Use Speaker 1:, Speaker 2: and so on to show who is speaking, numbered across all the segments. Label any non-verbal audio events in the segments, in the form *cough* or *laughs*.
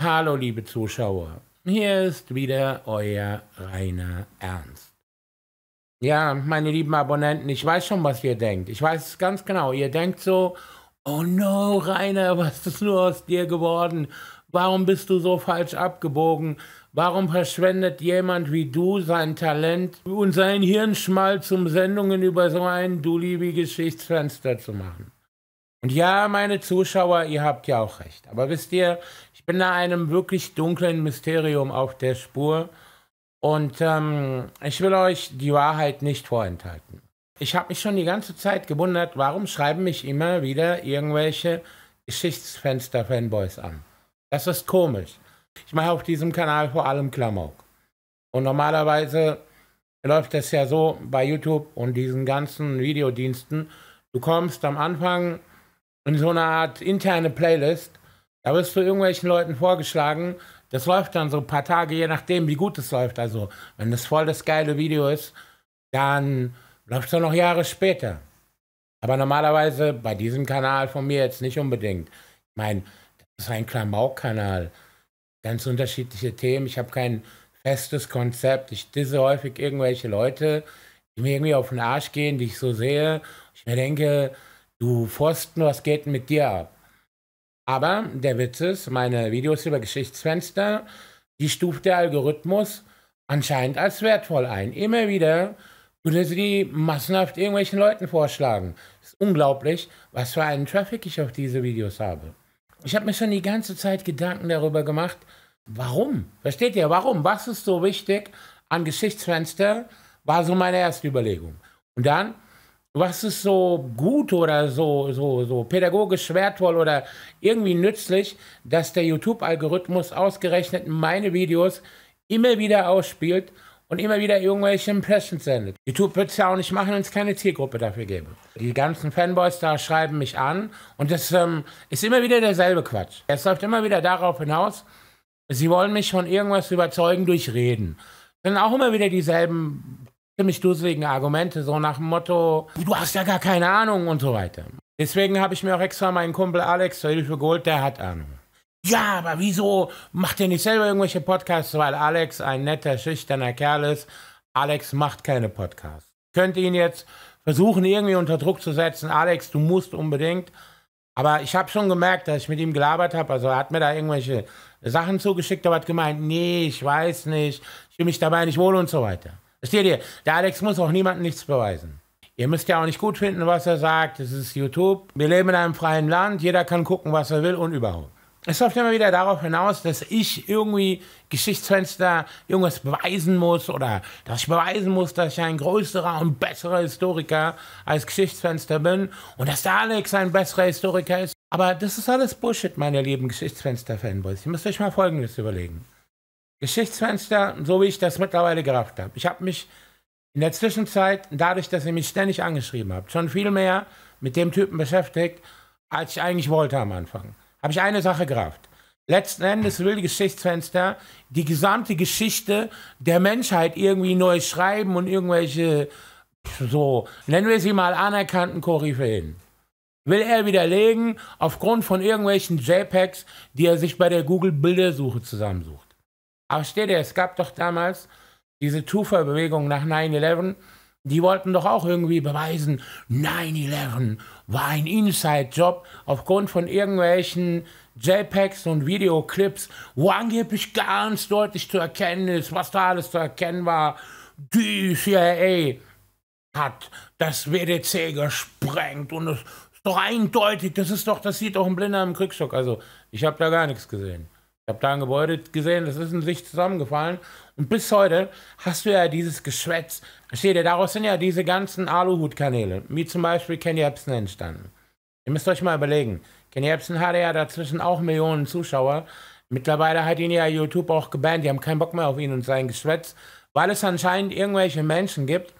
Speaker 1: Hallo liebe Zuschauer, hier ist wieder euer Rainer Ernst. Ja, meine lieben Abonnenten, ich weiß schon, was ihr denkt. Ich weiß es ganz genau. Ihr denkt so, oh no, Rainer, *laughs* was ist nur aus dir geworden? Warum bist du so falsch abgebogen? Warum verschwendet jemand wie du sein Talent und sein Hirnschmalz, um Sendungen über so ein Duli wie Geschichtsfenster zu machen? Und ja, meine Zuschauer, ihr habt ja auch recht. Aber wisst ihr, bin da einem wirklich dunklen Mysterium auf der Spur und ähm, ich will euch die Wahrheit nicht vorenthalten. Ich habe mich schon die ganze Zeit gewundert, warum schreiben mich immer wieder irgendwelche Geschichtsfenster-Fanboys an. Das ist komisch. Ich mache auf diesem Kanal vor allem Klamauk. Und normalerweise läuft das ja so bei YouTube und diesen ganzen Videodiensten. Du kommst am Anfang in so eine Art interne Playlist da wirst du irgendwelchen Leuten vorgeschlagen. Das läuft dann so ein paar Tage, je nachdem, wie gut es läuft. Also, wenn das voll das geile Video ist, dann läuft es dann noch Jahre später. Aber normalerweise bei diesem Kanal von mir jetzt nicht unbedingt. Ich meine, das ist ein Klamauk-Kanal. Ganz unterschiedliche Themen. Ich habe kein festes Konzept. Ich disse häufig irgendwelche Leute, die mir irgendwie auf den Arsch gehen, die ich so sehe. Ich mir denke, du Pfosten, was geht denn mit dir ab? Aber der Witz ist, meine Videos über Geschichtsfenster, die stuft der Algorithmus anscheinend als wertvoll ein. Immer wieder würde sie die massenhaft irgendwelchen Leuten vorschlagen. ist unglaublich, was für einen Traffic ich auf diese Videos habe. Ich habe mir schon die ganze Zeit Gedanken darüber gemacht, warum? Versteht ihr, warum? Was ist so wichtig an Geschichtsfenster? War so meine erste Überlegung. Und dann was ist so gut oder so, so, so pädagogisch wertvoll oder irgendwie nützlich, dass der YouTube-Algorithmus ausgerechnet meine Videos immer wieder ausspielt und immer wieder irgendwelche Impressions sendet. YouTube wird es ja auch nicht machen, wenn es keine Zielgruppe dafür gäbe. Die ganzen Fanboys da schreiben mich an und das ähm, ist immer wieder derselbe Quatsch. Es läuft immer wieder darauf hinaus, sie wollen mich von irgendwas überzeugen durch Reden. Dann auch immer wieder dieselben ziemlich dusselige Argumente, so nach dem Motto, du hast ja gar keine Ahnung und so weiter. Deswegen habe ich mir auch extra meinen Kumpel Alex zur Hilfe geholt, der hat Ahnung. Ja, aber wieso macht ihr nicht selber irgendwelche Podcasts? Weil Alex ein netter, schüchterner Kerl ist. Alex macht keine Podcasts. Könnt ihn jetzt versuchen, irgendwie unter Druck zu setzen. Alex, du musst unbedingt. Aber ich habe schon gemerkt, dass ich mit ihm gelabert habe. Also er hat mir da irgendwelche Sachen zugeschickt, aber hat gemeint, nee, ich weiß nicht, ich fühle mich dabei nicht wohl und so weiter. Seht ihr? Der Alex muss auch niemandem nichts beweisen. Ihr müsst ja auch nicht gut finden, was er sagt. Es ist YouTube. Wir leben in einem freien Land. Jeder kann gucken, was er will und überhaupt. Es läuft immer wieder darauf hinaus, dass ich irgendwie Geschichtsfenster irgendwas beweisen muss oder dass ich beweisen muss, dass ich ein größerer und besserer Historiker als Geschichtsfenster bin und dass der Alex ein besserer Historiker ist. Aber das ist alles Bullshit, meine lieben Geschichtsfenster-Fanboys. Ihr müsst euch mal Folgendes überlegen. Geschichtsfenster, so wie ich das mittlerweile gerafft habe. Ich habe mich in der Zwischenzeit, dadurch, dass ihr mich ständig angeschrieben habt, schon viel mehr mit dem Typen beschäftigt, als ich eigentlich wollte am Anfang. Habe ich eine Sache gerafft. Letzten Endes will Geschichtsfenster die gesamte Geschichte der Menschheit irgendwie neu schreiben und irgendwelche, so, nennen wir sie mal anerkannten Koryphäen. Will er widerlegen aufgrund von irgendwelchen JPEGs, die er sich bei der Google-Bildersuche zusammensucht. Aber steht ihr, es gab doch damals diese Tufa-Bewegung nach 9-11, die wollten doch auch irgendwie beweisen, 9-11 war ein Inside-Job aufgrund von irgendwelchen JPEGs und Videoclips, wo angeblich ganz deutlich zu erkennen ist, was da alles zu erkennen war. Die CIA hat das WDC gesprengt und es ist doch eindeutig, das ist doch, das sieht doch ein Blinder im Kriegsstock. Also, ich habe da gar nichts gesehen. Ich habe da ein Gebäude gesehen, das ist in sich zusammengefallen. Und bis heute hast du ja dieses Geschwätz. Versteht ihr? Daraus sind ja diese ganzen Aluhut-Kanäle, wie zum Beispiel Kenny Epson entstanden. Ihr müsst euch mal überlegen. Kenny Epson hatte ja dazwischen auch Millionen Zuschauer. Mittlerweile hat ihn ja YouTube auch gebannt. Die haben keinen Bock mehr auf ihn und sein Geschwätz, weil es anscheinend irgendwelche Menschen gibt,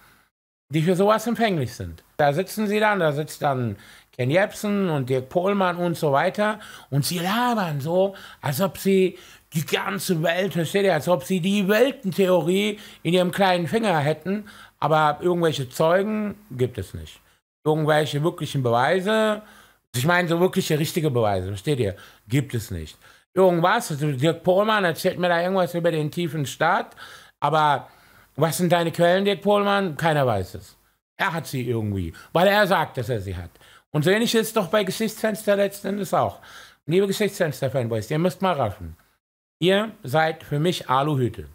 Speaker 1: die für sowas empfänglich sind. Da sitzen sie dann, da sitzt dann Ken Jebsen und Dirk Pohlmann und so weiter. Und sie labern so, als ob sie die ganze Welt, versteht ihr, als ob sie die Weltentheorie in ihrem kleinen Finger hätten. Aber irgendwelche Zeugen gibt es nicht. Irgendwelche wirklichen Beweise, also ich meine so wirkliche richtige Beweise, versteht ihr, gibt es nicht. Irgendwas, also Dirk Pohlmann erzählt mir da irgendwas über den tiefen Staat, aber was sind deine Quellen, Dirk Pohlmann? Keiner weiß es. Er hat sie irgendwie, weil er sagt, dass er sie hat. Und so ähnlich ist es doch bei Geschichtsfenster letzten Endes auch. Liebe Geschichtsfenster-Fanboys, ihr müsst mal raffen. Ihr seid für mich Aluhüte.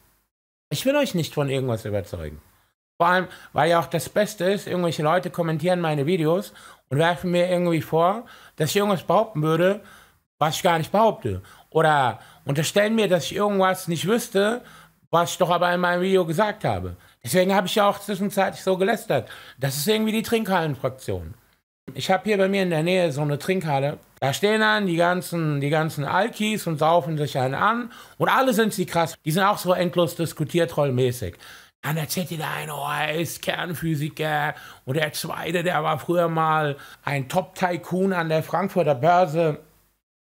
Speaker 1: Ich will euch nicht von irgendwas überzeugen. Vor allem, weil ja auch das Beste ist, irgendwelche Leute kommentieren meine Videos und werfen mir irgendwie vor, dass ich irgendwas behaupten würde, was ich gar nicht behaupte. Oder unterstellen mir, dass ich irgendwas nicht wüsste, was ich doch aber in meinem Video gesagt habe. Deswegen habe ich ja auch zwischenzeitlich so gelästert. Das ist irgendwie die Trinkhallenfraktion. Ich habe hier bei mir in der Nähe so eine Trinkhalle. Da stehen dann die ganzen, die ganzen Alkis und saufen sich einen an. Und alle sind sie krass. Die sind auch so endlos diskutiertrollmäßig. Dann erzählt dir der eine, oh, er ist Kernphysiker. Und der zweite, der war früher mal ein Top-Tycoon an der Frankfurter Börse.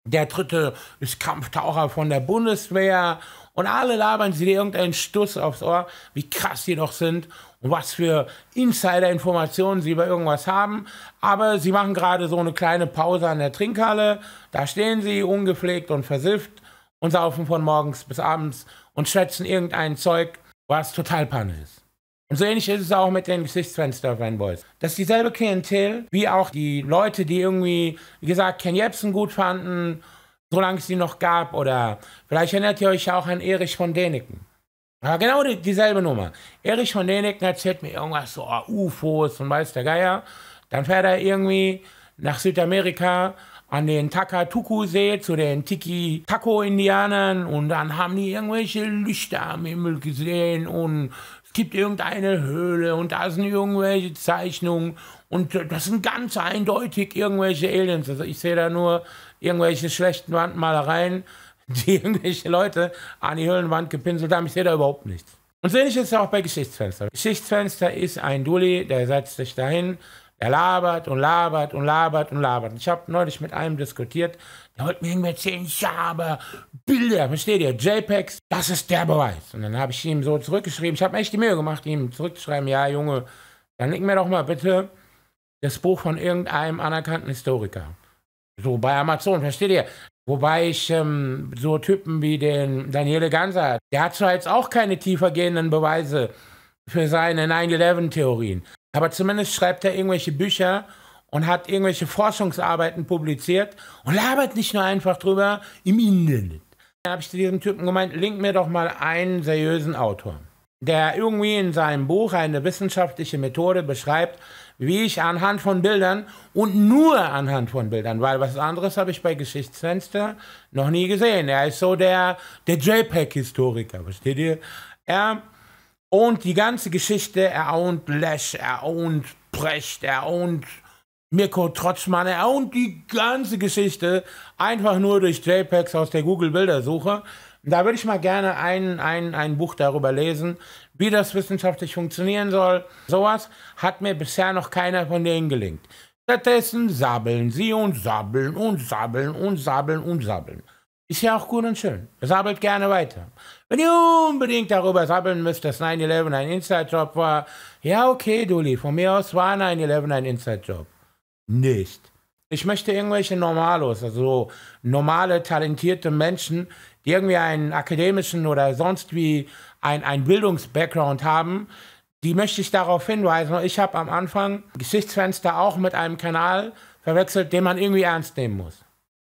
Speaker 1: Der dritte ist Kampftaucher von der Bundeswehr und alle labern sie dir irgendeinen Stuss aufs Ohr, wie krass sie doch sind und was für Insider-Informationen sie über irgendwas haben. Aber sie machen gerade so eine kleine Pause an der Trinkhalle. Da stehen sie ungepflegt und versifft und saufen von morgens bis abends und schätzen irgendein Zeug, was total Panne ist. Und so ähnlich ist es auch mit den Gesichtsfenster-Fanboys. Das ist dieselbe Klientel wie auch die Leute, die irgendwie, wie gesagt, Ken Jebsen gut fanden solange es die noch gab. Oder vielleicht erinnert ihr euch ja auch an Erich von Däniken. Aber genau die, dieselbe Nummer. Erich von Däniken erzählt mir irgendwas so, oh, ah, UFOs und weiß der Geier. Dann fährt er irgendwie nach Südamerika an den Takatuku-See zu den Tiki-Tako-Indianern und dann haben die irgendwelche Lichter am Himmel gesehen und es gibt irgendeine Höhle und da sind irgendwelche Zeichnungen und das sind ganz eindeutig irgendwelche Aliens. Also ich sehe da nur irgendwelche schlechten Wandmalereien, *laughs* die irgendwelche Leute an die Höhlenwand gepinselt haben. Ich sehe da überhaupt nichts. Und so ähnlich ist es auch bei Geschichtsfenster. Geschichtsfenster ist ein Dulli, der setzt sich dahin, der labert und labert und labert und labert. Ich habe neulich mit einem diskutiert, der wollte mir irgendwie erzählen, ja, aber Bilder, versteht ihr, JPEGs, das ist der Beweis. Und dann habe ich ihm so zurückgeschrieben, ich habe echt die Mühe gemacht, ihm zurückzuschreiben, ja, Junge, dann leg mir doch mal bitte das Buch von irgendeinem anerkannten Historiker. So bei Amazon, versteht ihr? Wobei ich ähm, so Typen wie den Daniele Ganser, der hat zwar jetzt auch keine tiefergehenden Beweise für seine 9-11-Theorien, aber zumindest schreibt er irgendwelche Bücher und hat irgendwelche Forschungsarbeiten publiziert und labert nicht nur einfach drüber im Internet. Dann habe ich zu diesem Typen gemeint, link mir doch mal einen seriösen Autor, der irgendwie in seinem Buch eine wissenschaftliche Methode beschreibt, wie ich anhand von Bildern und nur anhand von Bildern, weil was anderes habe ich bei Geschichtsfenster noch nie gesehen. Er ist so der, der JPEG-Historiker, versteht ihr? Er und die ganze Geschichte, er und Lesch, er und Brecht, er und Mirko Trotzmann, er und die ganze Geschichte einfach nur durch JPEGs aus der Google-Bildersuche. Da würde ich mal gerne ein, ein, ein Buch darüber lesen, wie das wissenschaftlich funktionieren soll. Sowas hat mir bisher noch keiner von denen gelingt. Stattdessen sabbeln sie und sabbeln und sabbeln und sabbeln und sabbeln. Ist ja auch gut und schön. Sabbelt gerne weiter. Wenn ihr unbedingt darüber sabbeln müsst, dass 9-11 ein Inside-Job war, ja okay, Dulli, von mir aus war 9-11 ein Inside-Job. Nicht. Ich möchte irgendwelche Normalos, also normale, talentierte Menschen, die irgendwie einen akademischen oder sonst wie ein, ein Bildungsbackground haben, die möchte ich darauf hinweisen. Ich habe am Anfang Geschichtsfenster auch mit einem Kanal verwechselt, den man irgendwie ernst nehmen muss.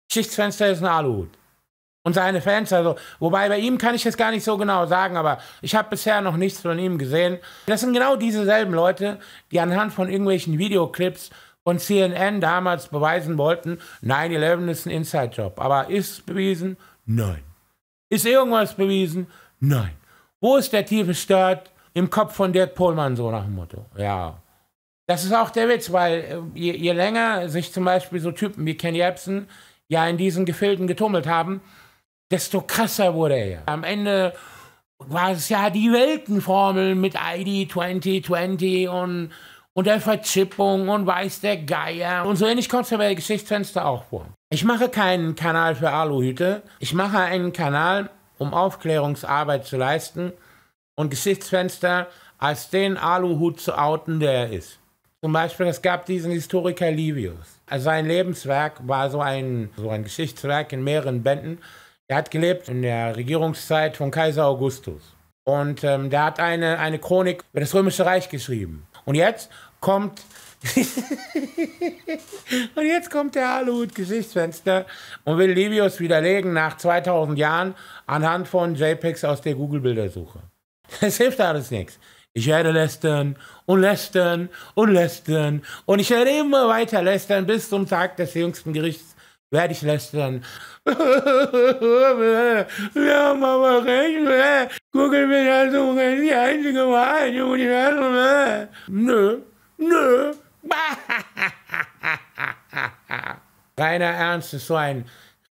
Speaker 1: Geschichtsfenster ist ein Aluhut. Und seine Fans, also, wobei bei ihm kann ich das gar nicht so genau sagen, aber ich habe bisher noch nichts von ihm gesehen. Das sind genau dieselben Leute, die anhand von irgendwelchen Videoclips von CNN damals beweisen wollten, 9-11 ist ein Inside-Job. Aber ist bewiesen? Nein. Ist irgendwas bewiesen? Nein. Wo ist der tiefe Staat im Kopf von Dirk Pohlmann, so nach dem Motto? Ja. Das ist auch der Witz, weil äh, je, je länger sich zum Beispiel so Typen wie Ken Jebsen ja in diesen Gefilden getummelt haben, desto krasser wurde er. Am Ende war es ja die Weltenformel mit ID 2020 und, und der Verchippung und weiß der Geier. Und so ähnlich kommt es ja bei Geschichtsfenster auch vor. Ich mache keinen Kanal für Aluhüte. Ich mache einen Kanal um Aufklärungsarbeit zu leisten und Geschichtsfenster als den Aluhut zu outen, der er ist. Zum Beispiel, es gab diesen Historiker Livius. Also sein Lebenswerk war so ein, so ein Geschichtswerk in mehreren Bänden. Er hat gelebt in der Regierungszeit von Kaiser Augustus. Und ähm, der hat eine, eine Chronik über das Römische Reich geschrieben. Und jetzt kommt *laughs* und jetzt kommt der Aluhut Gesichtsfenster und will Livius widerlegen nach 2000 Jahren anhand von JPEGs aus der Google-Bildersuche. Es hilft alles nichts. Ich werde lästern und lästern und lästern und ich werde immer weiter lästern bis zum Tag des jüngsten Gerichts werde ich lästern. *laughs* Wir haben aber recht, ne? Google Bildersuche ist die einzige Wahrheit im Universum. Ne? Nö, nö, *laughs* Rainer Ernst ist so ein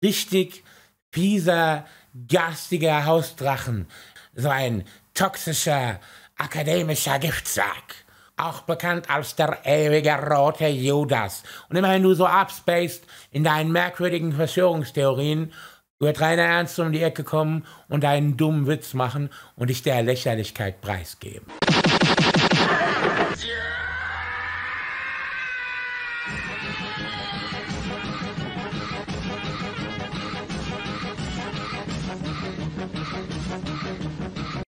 Speaker 1: richtig fieser, garstiger Hausdrachen, so ein toxischer, akademischer Giftsack. Auch bekannt als der ewige rote Judas. Und immer wenn du so abspaced in deinen merkwürdigen Verschwörungstheorien, wird Rainer Ernst um die Ecke kommen und einen dummen Witz machen und dich der Lächerlichkeit preisgeben.